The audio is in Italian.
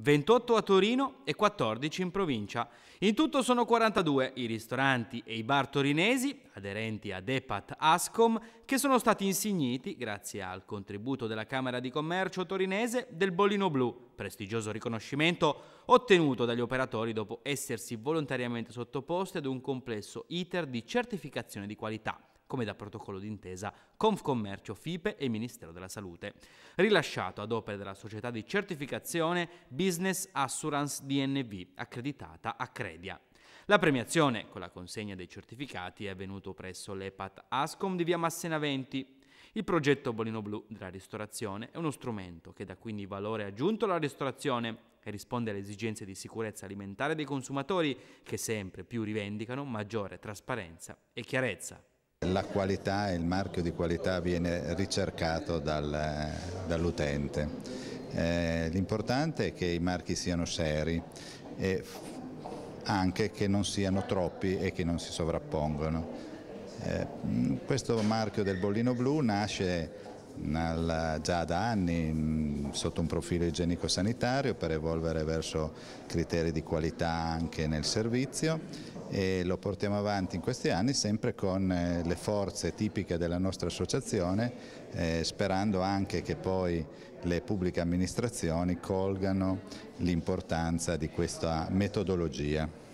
28 a Torino e 14 in provincia. In tutto sono 42 i ristoranti e i bar torinesi, aderenti ad EPAT Ascom, che sono stati insigniti, grazie al contributo della Camera di Commercio torinese, del Bollino Blu, prestigioso riconoscimento ottenuto dagli operatori dopo essersi volontariamente sottoposti ad un complesso iter di certificazione di qualità come da protocollo d'intesa Confcommercio, FIPE e Ministero della Salute, rilasciato ad opera della società di certificazione Business Assurance DNV, accreditata a Credia. La premiazione con la consegna dei certificati è avvenuta presso l'EPAT ASCOM di via Massena 20. Il progetto Bolino Blu della ristorazione è uno strumento che dà quindi valore aggiunto alla ristorazione e risponde alle esigenze di sicurezza alimentare dei consumatori che sempre più rivendicano maggiore trasparenza e chiarezza la qualità e il marchio di qualità viene ricercato dal, dall'utente. Eh, l'importante è che i marchi siano seri e anche che non siano troppi e che non si sovrappongano. Eh, questo marchio del bollino blu nasce nel, già da anni mh, sotto un profilo igienico-sanitario per evolvere verso criteri di qualità anche nel servizio e lo portiamo avanti in questi anni sempre con eh, le forze tipiche della nostra associazione, eh, sperando anche che poi le pubbliche amministrazioni colgano l'importanza di questa metodologia.